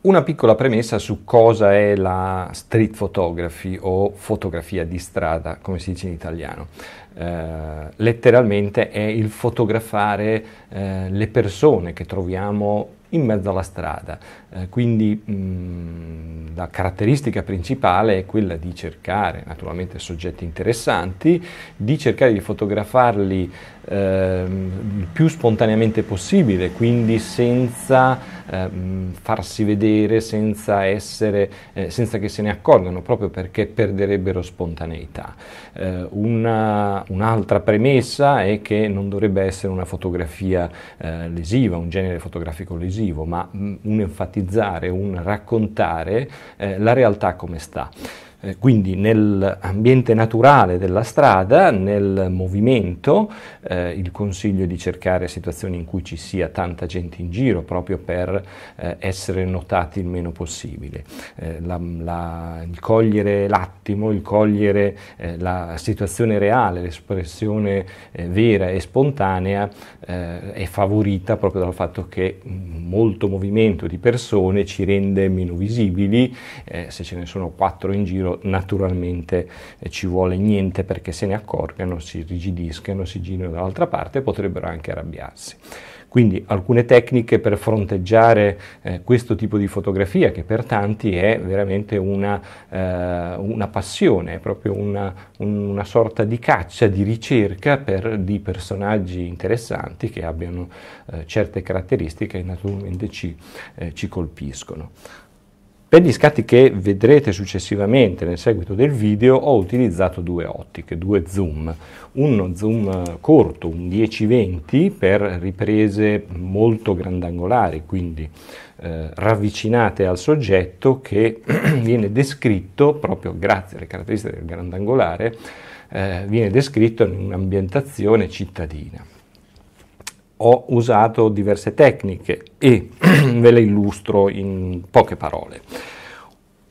Una piccola premessa su cosa è la street photography o fotografia di strada, come si dice in italiano. Eh, letteralmente è il fotografare eh, le persone che troviamo in mezzo alla strada. Eh, quindi mh, mm, la caratteristica principale è quella di cercare, naturalmente soggetti interessanti, di cercare di fotografarli il ehm, più spontaneamente possibile, quindi senza ehm, farsi vedere, senza, essere, eh, senza che se ne accorgano, proprio perché perderebbero spontaneità. Eh, una, un'altra premessa è che non dovrebbe essere una fotografia eh, lesiva, un genere fotografico lesivo, ma mm, un enfatizzare, un raccontare la realtà come sta. Eh, quindi nell'ambiente naturale della strada, nel movimento, eh, il consiglio è di cercare situazioni in cui ci sia tanta gente in giro proprio per eh, essere notati il meno possibile. Eh, la, la, il cogliere l'attimo, il cogliere eh, la situazione reale, l'espressione vera e spontanea è favorita proprio dal fatto che mm, molto movimento di persone ci rende meno visibili, se ce ne sono quattro in giro quello naturalmente eh, ci vuole niente perché se ne accorgano, si rigidiscano, si girino dall'altra parte e potrebbero anche arrabbiarsi. Quindi alcune tecniche per fronteggiare eh, questo tipo di fotografia che per tanti è veramente una, eh, una passione, è proprio una, una, sorta di caccia, di ricerca per, di personaggi interessanti che abbiano eh, certe caratteristiche che naturalmente ci, eh, ci colpiscono. Per gli scatti che vedrete successivamente nel seguito del video ho utilizzato due ottiche, due zoom, uno zoom eh, corto, un 10-20 per riprese molto grandangolari, quindi eh, ravvicinate al soggetto che viene descritto proprio grazie alle caratteristiche del grandangolare, eh, viene descritto in un'ambientazione cittadina ho usato diverse tecniche e ve le illustro in poche parole.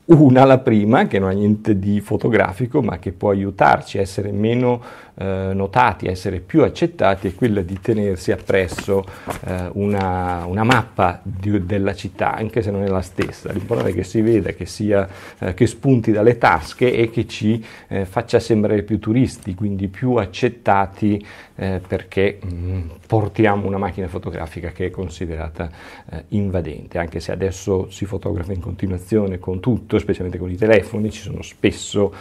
Una, la prima, che non ha niente di fotografico, ma che può aiutarci a essere meno eh, notati, essere più accettati è quella di tenersi appresso eh, una, una, mappa di, della città, anche se non è la stessa. L'importante è che si veda, che, sia, eh, che spunti dalle tasche e che ci eh, faccia sembrare più turisti, quindi più accettati eh, perché mh, mm, portiamo una macchina fotografica che è considerata eh, invadente, anche se adesso si fotografa in continuazione con tutto, specialmente con i telefoni, ci sono spesso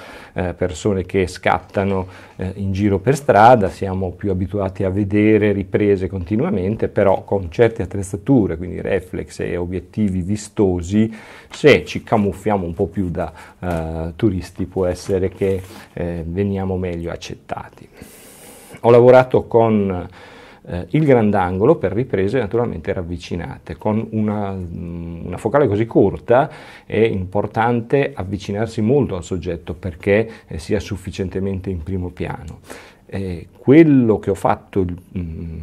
persone che scattano in giro giro per strada, siamo più abituati a vedere riprese continuamente, però con certe attrezzature, quindi reflex e obiettivi vistosi, se ci camuffiamo un po' più da eh, turisti può essere che eh, veniamo meglio accettati. Ho lavorato con eh, il grandangolo per riprese naturalmente ravvicinate. Con una, mm, una focale così corta è importante avvicinarsi molto al soggetto perché eh, sia sufficientemente in primo piano. Eh, quello che ho fatto mh, mm,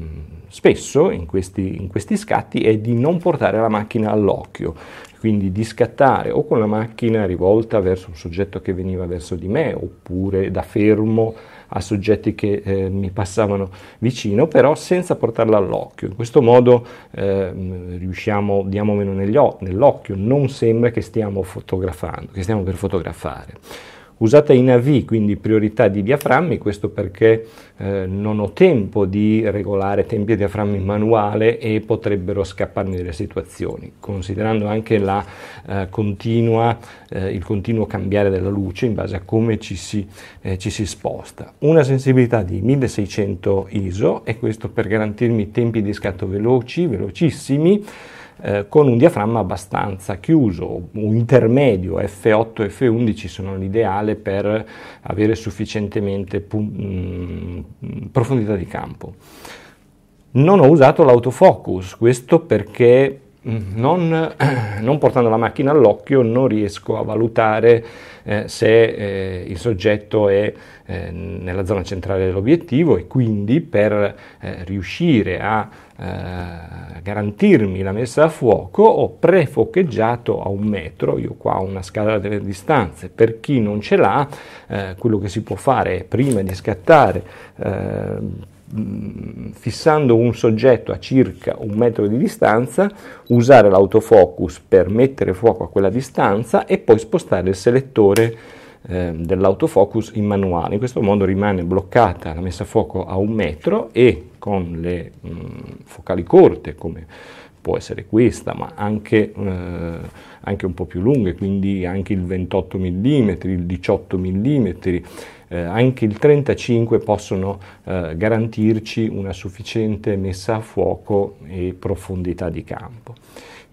spesso in questi, in questi, scatti è di non portare la macchina all'occhio, quindi di scattare o con la macchina rivolta verso un soggetto che veniva verso di me oppure da fermo a soggetti che eh, mi passavano vicino, però senza portarla all'occhio. In questo modo eh, riusciamo, diamo meno nell'occhio, non sembra che stiamo fotografando, che stiamo per fotografare usata in AV, quindi priorità di diaframmi, questo perché eh, non ho tempo di regolare tempi e diaframmi manuale e potrebbero scapparmi delle situazioni, considerando anche la, eh, continua, eh, il continuo cambiare della luce in base a come ci si, eh, ci si sposta. Una sensibilità di 1600 ISO e questo per garantirmi tempi di scatto veloci, velocissimi, eh, con un diaframma abbastanza chiuso un intermedio, F8 F11 sono l'ideale per avere sufficientemente pu- mh, mm, profondità di campo. Non ho usato l'autofocus, questo perché mm, non, non, portando la macchina all'occhio non riesco a valutare eh, se eh, il soggetto è eh, nella zona centrale dell'obiettivo e quindi per eh, riuscire a eh, garantirmi la messa a fuoco, ho prefocheggiato a un metro, io qua ho una scala delle distanze, per chi non ce l'ha, eh, quello che si può fare è prima di scattare, eh, mm, fissando un soggetto a circa un metro di distanza, usare l'autofocus per mettere fuoco a quella distanza e poi spostare il selettore Ehm, dell'autofocus in manuale. In questo modo rimane bloccata la messa a fuoco a un metro e con le mh, mm, focali corte come può essere questa, ma anche, eh, anche, un po' più lunghe, quindi anche il 28 mm, il 18 mm, eh, anche il 35 possono eh, garantirci una sufficiente messa a fuoco e profondità di campo.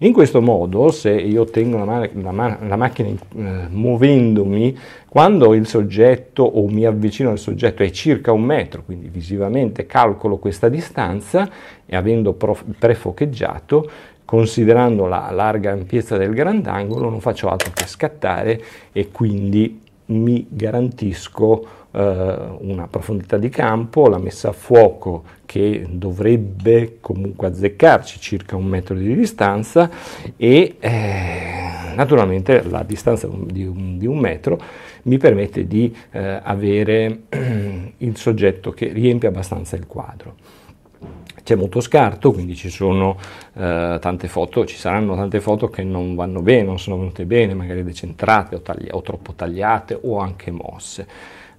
In questo modo, se io tengo la, ma- la, ma- la macchina eh, muovendomi, quando il soggetto o mi avvicino al soggetto è circa un metro, quindi visivamente calcolo questa distanza e avendo prof- prefocheggiato, considerando la larga ampiezza del grandangolo, non faccio altro che scattare e quindi mi garantisco eh, una profondità di campo, la messa a fuoco che dovrebbe comunque azzeccarci circa un metro di distanza e eh, naturalmente la distanza di un, di un, metro mi permette di eh, avere il soggetto che riempie abbastanza il quadro. C'è molto scarto, quindi ci sono eh, tante foto, ci saranno tante foto che non vanno bene, non sono venute bene, magari decentrate o, tagli- o troppo tagliate o anche mosse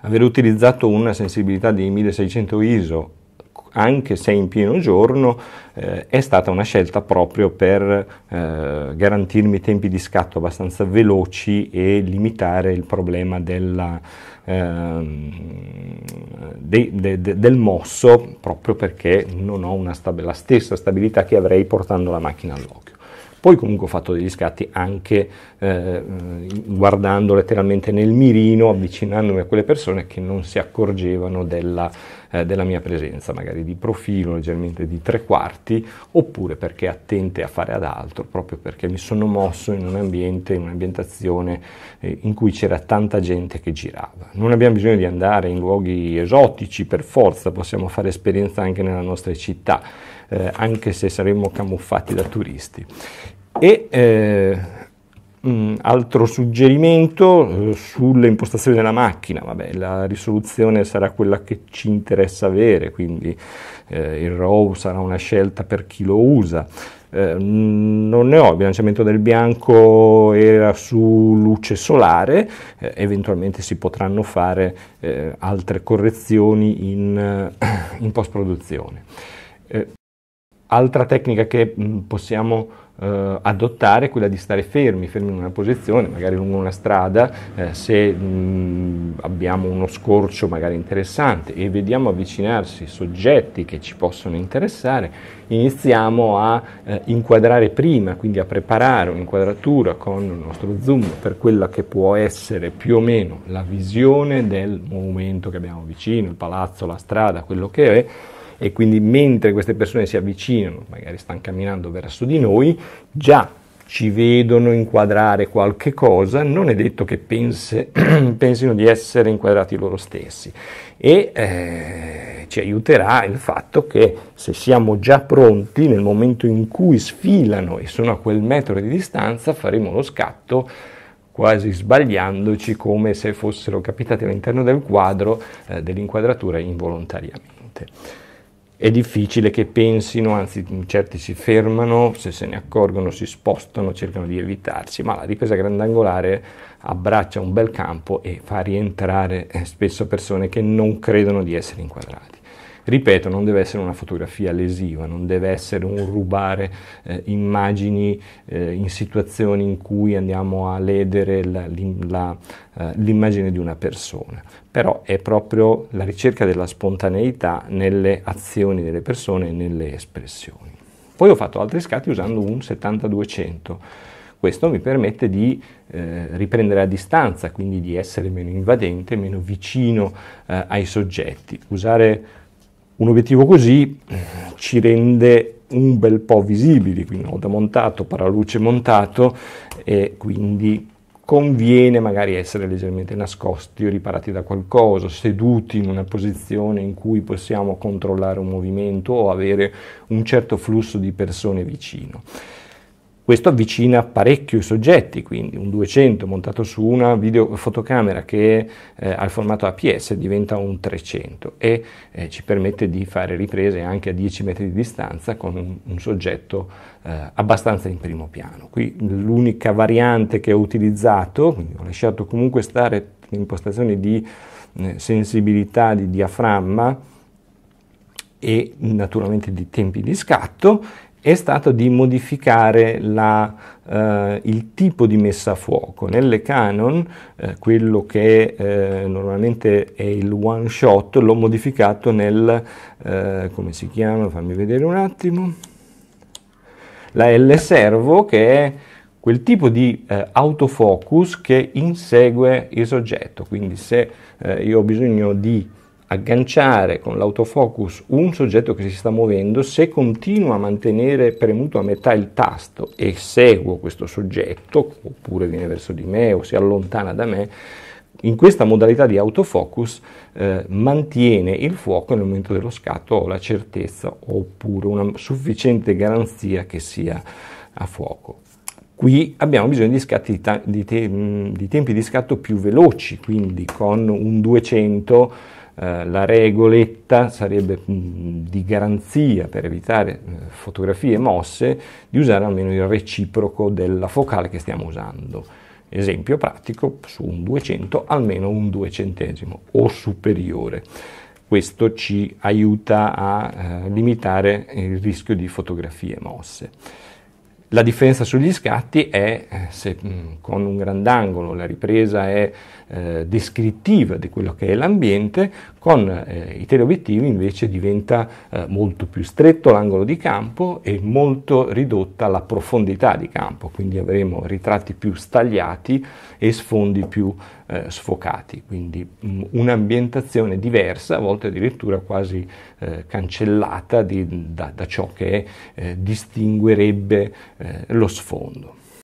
aver utilizzato una sensibilità di 1600 ISO anche se in pieno giorno, eh, è stata una scelta proprio per eh, garantirmi tempi di scatto abbastanza veloci e limitare il problema della, eh, de, de, de, del mosso, proprio perché non ho sta- la stessa stabilità che avrei portando la macchina all'occhio. Poi comunque ho fatto degli scatti anche eh, guardando letteralmente nel mirino, avvicinandomi a quelle persone che non si accorgevano della, eh, della mia presenza, magari di profilo leggermente di tre quarti, oppure perché attente a fare ad altro, proprio perché mi sono mosso in un ambiente, in un'ambientazione eh, in cui c'era tanta gente che girava. Non abbiamo bisogno di andare in luoghi esotici per forza, possiamo fare esperienza anche nella nostra città, eh, anche se saremmo camuffati da turisti. E eh, mm, altro suggerimento eh, sulle impostazioni della macchina, Vabbè, la risoluzione sarà quella che ci interessa avere, quindi eh, il RAW sarà una scelta per chi lo usa. Eh, non ne ho, il bilanciamento del bianco era su luce solare, eh, eventualmente si potranno fare eh, altre correzioni in, in post produzione. Eh, altra tecnica che mh, mm, possiamo eh, adottare è quella di stare fermi, fermi in una posizione, magari lungo una strada, eh, se mh, abbiamo uno scorcio magari interessante e vediamo avvicinarsi soggetti che ci possono interessare, iniziamo a eh, inquadrare prima, quindi a preparare un'inquadratura con il nostro zoom per quella che può essere più o meno la visione del momento che abbiamo vicino, il palazzo, la strada, quello che è e quindi mentre queste persone si avvicinano, magari stanno camminando verso di noi, già ci vedono inquadrare qualche cosa, non è detto che pense, pensino di essere inquadrati loro stessi. E eh, ci aiuterà il fatto che se siamo già pronti nel momento in cui sfilano e sono a quel metro di distanza, faremo lo scatto quasi sbagliandoci come se fossero capitati all'interno del quadro eh, dell'inquadratura involontariamente è difficile che pensino, anzi certi si fermano, se se ne accorgono si spostano, cercano di evitarsi, ma la difesa grandangolare abbraccia un bel campo e fa rientrare eh, spesso persone che non credono di essere inquadrati. Ripeto, non deve essere una fotografia lesiva, non deve essere un rubare eh, immagini eh, in situazioni in cui andiamo a ledere la, la, eh, l'immagine di una persona, però è proprio la ricerca della spontaneità nelle azioni delle persone e nelle espressioni. Poi ho fatto altri scatti usando un 7200. Questo mi permette di eh, riprendere a distanza, quindi di essere meno invadente, meno vicino eh, ai soggetti. Usare un obiettivo così ci rende un bel po' visibili, quindi ho da montato, paraluce montato e quindi conviene magari essere leggermente nascosti o riparati da qualcosa, seduti in una posizione in cui possiamo controllare un movimento o avere un certo flusso di persone vicino. Questo avvicina parecchio i soggetti, quindi un 200 montato su una videofotocamera che eh, al formato APS diventa un 300 e eh, ci permette di fare riprese anche a 10 metri di distanza con un, un soggetto eh, abbastanza in primo piano. Qui l'unica variante che ho utilizzato, ho lasciato comunque stare l'impostazione di eh, sensibilità di diaframma e naturalmente di tempi di scatto è stato di modificare la, eh, il tipo di messa a fuoco. Nelle Canon, eh, quello che eh, normalmente è il one shot, l'ho modificato nel, eh, come si chiama, fammi vedere un attimo, la L servo che è quel tipo di eh, autofocus che insegue il soggetto. Quindi se eh, io ho bisogno di agganciare con l'autofocus un soggetto che si sta muovendo, se continuo a mantenere premuto a metà il tasto e seguo questo soggetto, oppure viene verso di me o si allontana da me, in questa modalità di autofocus eh, mantiene il fuoco nel momento dello scatto ho la certezza oppure una sufficiente garanzia che sia a fuoco. Qui abbiamo bisogno di, scatti, di, te, di tempi di scatto più veloci, quindi con un 200 eh, la regoletta sarebbe mm, di garanzia per evitare eh, fotografie mosse di usare almeno il reciproco della focale che stiamo usando. Esempio pratico, su un 200 almeno un 2 centesimo o superiore. Questo ci aiuta a eh, limitare il rischio di fotografie mosse. La differenza sugli scatti è eh, se mm, con un grandangolo la ripresa è eh, descrittiva di quello che è l'ambiente, con eh, i teleobiettivi invece diventa eh, molto più stretto l'angolo di campo e molto ridotta la profondità di campo, quindi avremo ritratti più stagliati e sfondi più eh, sfocati, quindi mh, mm, un'ambientazione diversa, a volte addirittura quasi eh, cancellata di, da, da, ciò che eh, distinguerebbe eh, lo sfondo.